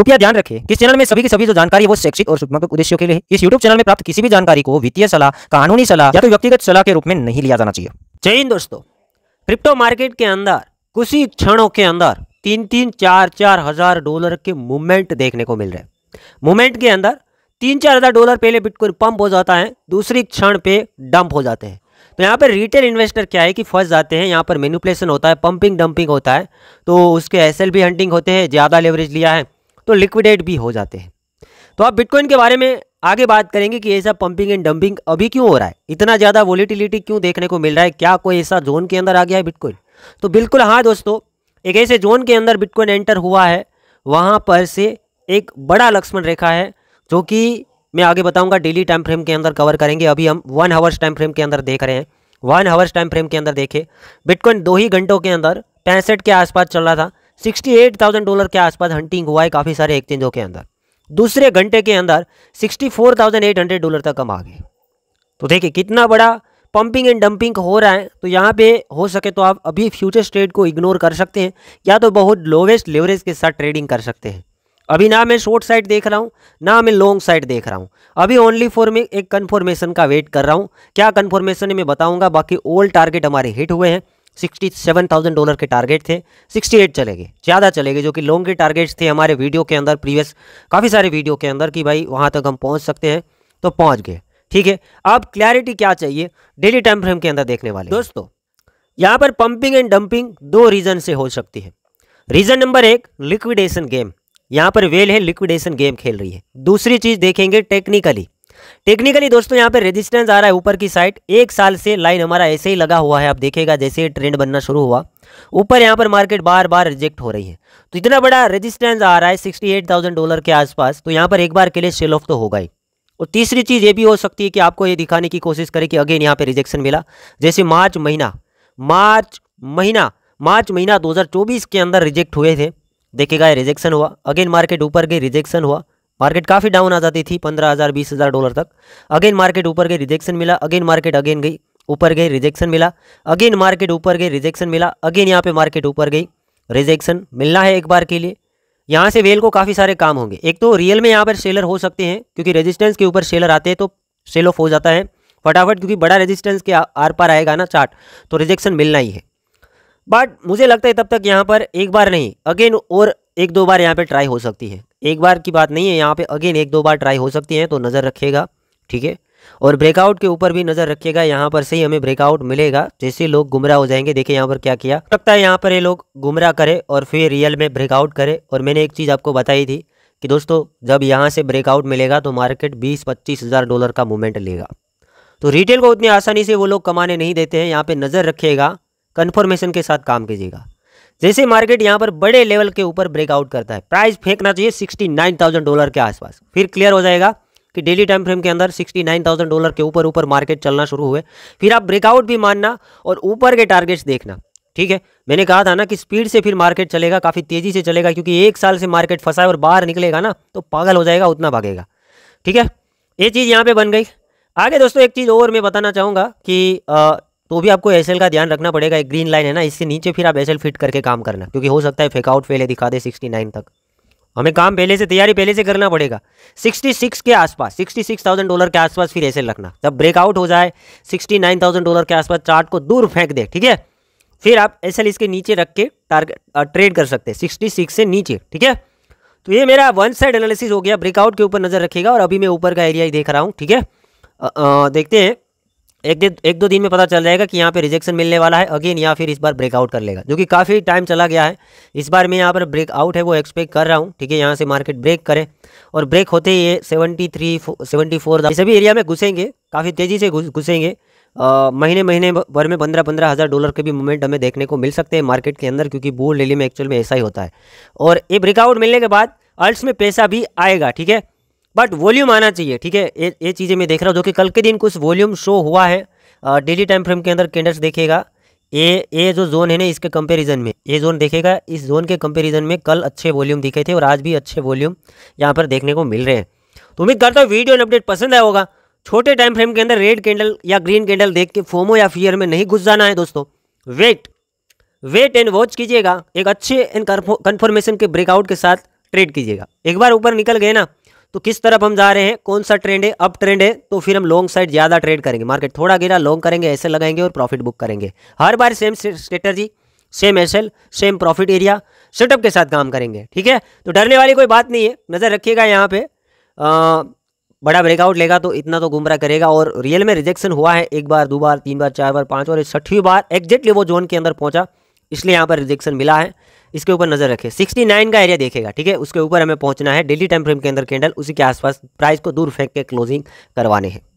कृपया ध्यान रखें कि चैनल में सभी की सभी जो जानकारी है वो शैक्षिक और शुभात्मक उद्देश्यों के लिए इस यूट्यूब चैनल में प्राप्त किसी भी जानकारी को वित्तीय सलाह कानूनी सलाह या तो व्यक्तिगत सलाह के रूप में नहीं लिया जाना चाहिए जय हिंद दोस्तों क्रिप्टो मार्केट के अंदर कुछ ही क्षणों के अंदर तीन तीन चार चार हजार डॉलर के मूवमेंट देखने को मिल रहे हैं मूवमेंट के अंदर तीन चार हज़ार डॉलर पहले बिटकॉइन पंप हो जाता है दूसरी क्षण पे डंप हो जाते हैं तो यहाँ पर रिटेल इन्वेस्टर क्या है कि फंस जाते हैं यहाँ पर मैनुपलेशन होता है पंपिंग डंपिंग होता है तो उसके एस हंटिंग होते हैं ज़्यादा लेवरेज लिया है तो लिक्विडेट भी हो जाते हैं तो आप बिटकॉइन के बारे में आगे बात करेंगे कि ऐसा पंपिंग एंड डंपिंग अभी क्यों हो रहा है इतना ज़्यादा वॉलीटिलिटी क्यों देखने को मिल रहा है क्या कोई ऐसा जोन के अंदर आ गया है बिटकॉइन तो बिल्कुल हाँ दोस्तों एक ऐसे जोन के अंदर बिटकॉइन एंटर हुआ है वहाँ पर से एक बड़ा लक्ष्मण रेखा है जो कि मैं आगे बताऊँगा डेली टाइम फ्रेम के अंदर कवर करेंगे अभी हम वन हावर्स टाइम फ्रेम के अंदर देख रहे हैं वन हावर्स टाइम फ्रेम के अंदर देखे बिटकॉइन दो ही घंटों के अंदर पैंसठ के आसपास चल रहा था सिक्सटी एट थाउजेंड डॉलर के आसपास हंटिंग हुआ है काफ़ी सारे एक्सचेंजों के अंदर दूसरे घंटे के अंदर sixty four thousand eight hundred dollar तक हम आ गए तो देखिए कितना बड़ा पंपिंग एंड डंपिंग हो रहा है तो यहाँ पे हो सके तो आप अभी फ्यूचर ट्रेड को इग्नोर कर सकते हैं या तो बहुत लोवेस्ट लेवरेज के साथ ट्रेडिंग कर सकते हैं अभी ना मैं शॉर्ट साइड देख रहा हूँ ना मैं लॉन्ग साइड देख रहा हूँ अभी ओनली फॉर में एक कन्फर्मेशन का वेट कर रहा हूँ क्या कन्फर्मेशन मैं बताऊँगा बाकी ओल्ड टारगेट हमारे हिट हुए हैं सिक्सटी सेवन थाउजेंड डॉलर के टारगेट थे सिक्सटी एट चले गए ज़्यादा चले गए जो कि लॉन्ग के टारगेट्स थे हमारे वीडियो के अंदर प्रीवियस काफ़ी सारे वीडियो के अंदर कि भाई वहाँ तक हम पहुँच सकते हैं तो पहुँच गए ठीक है अब क्लैरिटी क्या चाहिए डेली टाइम फ्रेम के अंदर देखने वाले दोस्तों यहाँ पर पंपिंग एंड डंपिंग दो रीज़न से हो सकती है रीज़न नंबर एक लिक्विडेशन गेम यहाँ पर वेल है लिक्विडेशन गेम खेल रही है दूसरी चीज़ देखेंगे टेक्निकली टेक्निकली दोस्तों यहाँ पे रेजिस्टेंस आ रहा है ऊपर की साइड एक साल से लाइन हमारा ऐसे ही लगा हुआ है आप देखेगा जैसे ट्रेंड बनना शुरू हुआ ऊपर यहाँ पर मार्केट बार बार रिजेक्ट हो रही है तो इतना बड़ा रेजिस्टेंस आ रहा है सिक्सटी डॉलर के आसपास तो यहाँ पर एक बार के लिए सेल ऑफ तो होगा ही और तीसरी चीज़ ये भी हो सकती है कि आपको ये दिखाने की कोशिश करें कि अगेन यहाँ पे रिजेक्शन मिला जैसे मार्च महीना मार्च महीना मार्च महीना 2024 के अंदर रिजेक्ट हुए थे देखेगा ये रिजेक्शन हुआ अगेन मार्केट ऊपर गई रिजेक्शन हुआ मार्केट काफ़ी डाउन आ जाती थी पंद्रह हज़ार बीस हज़ार डॉलर तक अगेन मार्केट ऊपर गई रिजेक्शन मिला अगेन मार्केट अगेन गई ऊपर गई रिजेक्शन मिला अगेन मार्केट ऊपर गई रिजेक्शन मिला अगेन यहाँ पे मार्केट ऊपर गई रिजेक्शन मिलना है एक बार के लिए यहाँ से वेल को काफ़ी सारे काम होंगे एक तो रियल में यहाँ पर सेलर हो सकते हैं क्योंकि रेजिस्टेंस के ऊपर सेलर आते हैं तो सेल ऑफ हो जाता है फटाफट क्योंकि बड़ा रेजिस्टेंस के आर पार आएगा ना चार्ट तो रिजेक्शन मिलना ही है बट मुझे लगता है तब तक यहाँ पर एक बार नहीं अगेन और एक दो बार यहाँ पर ट्राई हो सकती है एक बार की बात नहीं है यहाँ पे अगेन एक दो बार ट्राई हो सकती है तो नज़र रखेगा ठीक है और ब्रेकआउट के ऊपर भी नज़र रखिएगा यहाँ पर से ही हमें ब्रेकआउट मिलेगा जैसे लोग गुमराह हो जाएंगे देखिए यहाँ पर क्या किया लगता है यहाँ पर ये लोग गुमराह करे और फिर रियल में ब्रेकआउट करे और मैंने एक चीज़ आपको बताई थी कि दोस्तों जब यहाँ से ब्रेकआउट मिलेगा तो मार्केट बीस पच्चीस हज़ार डॉलर का मूवमेंट लेगा तो रिटेल को उतनी आसानी से वो लोग कमाने नहीं देते हैं यहाँ पर नज़र रखिएगा कन्फर्मेशन के साथ काम कीजिएगा जैसे मार्केट यहाँ पर बड़े लेवल के ऊपर ब्रेकआउट करता है प्राइस फेंकना चाहिए सिक्सटी नाइन थाउजेंड डॉलर के आसपास फिर क्लियर हो जाएगा कि डेली टाइम फ्रेम के अंदर सिक्सटी नाइन थाउजेंड डॉलर के ऊपर ऊपर मार्केट चलना शुरू हुए फिर आप ब्रेकआउट भी मानना और ऊपर के टारगेट्स देखना ठीक है मैंने कहा था ना कि स्पीड से फिर मार्केट चलेगा काफ़ी तेज़ी से चलेगा क्योंकि एक साल से मार्केट फंसा है और बाहर निकलेगा ना तो पागल हो जाएगा उतना भागेगा ठीक है ये चीज़ यहाँ पर बन गई आगे दोस्तों एक चीज़ और मैं बताना चाहूँगा कि तो भी आपको एस का ध्यान रखना पड़ेगा एक ग्रीन लाइन है ना इससे नीचे फिर आप एस फिट करके काम करना क्योंकि हो सकता है फेकआउट पहले दिखा दे सिक्सटी नाइन तक हमें काम पहले से तैयारी पहले से करना पड़ेगा 66 के आसपास 66,000 डॉलर के आसपास फिर ऐसे रखना जब ब्रेकआउट हो जाए 69,000 डॉलर के आसपास चार्ट को दूर फेंक दे ठीक है फिर आप एस इसके नीचे रख के टारगेट ट्रेड कर सकते हैं सिक्सटी से नीचे ठीक है तो ये मेरा वन साइड एनालिसिस हो गया ब्रेकआउट के ऊपर नज़र रखेगा और अभी मैं ऊपर का एरिया ही देख रहा हूँ ठीक है देखते हैं एक दिन एक दो दिन में पता चल जाएगा कि यहाँ पे रिजेक्शन मिलने वाला है अगेन या फिर इस बार ब्रेकआउट कर लेगा जो कि काफ़ी टाइम चला गया है इस बार मैं यहाँ पर ब्रेकआउट है वो एक्सपेक्ट कर रहा हूँ ठीक है यहाँ से मार्केट ब्रेक करे और ब्रेक होते ही ये सेवेंटी थ्री सेवेंटी फोर सभी एरिया में घुसेंगे काफ़ी तेज़ी से घुसेंगे महीने महीने भर में पंद्रह पंद्रह हज़ार डॉलर के भी मूवमेंट हमें देखने को मिल सकते हैं मार्केट के अंदर क्योंकि बोल रैली में एक्चुअल में ऐसा ही होता है और ये ब्रेकआउट मिलने के बाद अल्ट्स में पैसा भी आएगा ठीक है बट वॉल्यूम आना चाहिए ठीक है ये ये चीज़ें मैं देख रहा हूँ जो कि कल के दिन कुछ वॉल्यूम शो हुआ है डेली टाइम फ्रेम के अंदर कैंडल्स देखेगा ये ये जो जोन है ना इसके कंपैरिजन में ये जोन देखेगा इस जोन के कंपैरिजन में कल अच्छे वॉल्यूम दिखे थे और आज भी अच्छे वॉल्यूम यहाँ पर देखने को मिल रहे हैं तो उम्मीद करता हूँ वीडियो अपडेट पसंद आया होगा छोटे टाइम फ्रेम के अंदर रेड कैंडल या ग्रीन कैंडल देख के फोमो या फियर में नहीं घुस जाना है दोस्तों वेट वेट एंड वॉच कीजिएगा एक अच्छे एंड कन्फर्मेशन के ब्रेकआउट के साथ ट्रेड कीजिएगा एक बार ऊपर निकल गए ना तो किस तरफ हम जा रहे हैं कौन सा ट्रेंड है अप ट्रेंड है तो फिर हम लॉन्ग साइड ज़्यादा ट्रेड करेंगे मार्केट थोड़ा गिरा लॉन्ग करेंगे ऐसे लगाएंगे और प्रॉफिट बुक करेंगे हर बार same strategy same SL same profit area setup के साथ काम करेंगे ठीक है तो डरने वाली कोई बात नहीं है नज़र रखिएगा यहाँ पे आ, बड़ा ब्रेकआउट लेगा तो इतना तो गुमराह करेगा और रियल में रिजेक्शन हुआ है एक बार दो बार तीन बार चार बार पांच बार छठी बार एग्जैक्टली वो जोन के अंदर पहुंचा इसलिए यहाँ पर रिजेक्शन मिला है इसके ऊपर नज़र रखें 69 का एरिया देखेगा ठीक है उसके ऊपर हमें पहुंचना है डेली टाइम फ्रेम के अंदर कैंडल उसी के आसपास प्राइस को दूर फेंक के क्लोजिंग करवाने हैं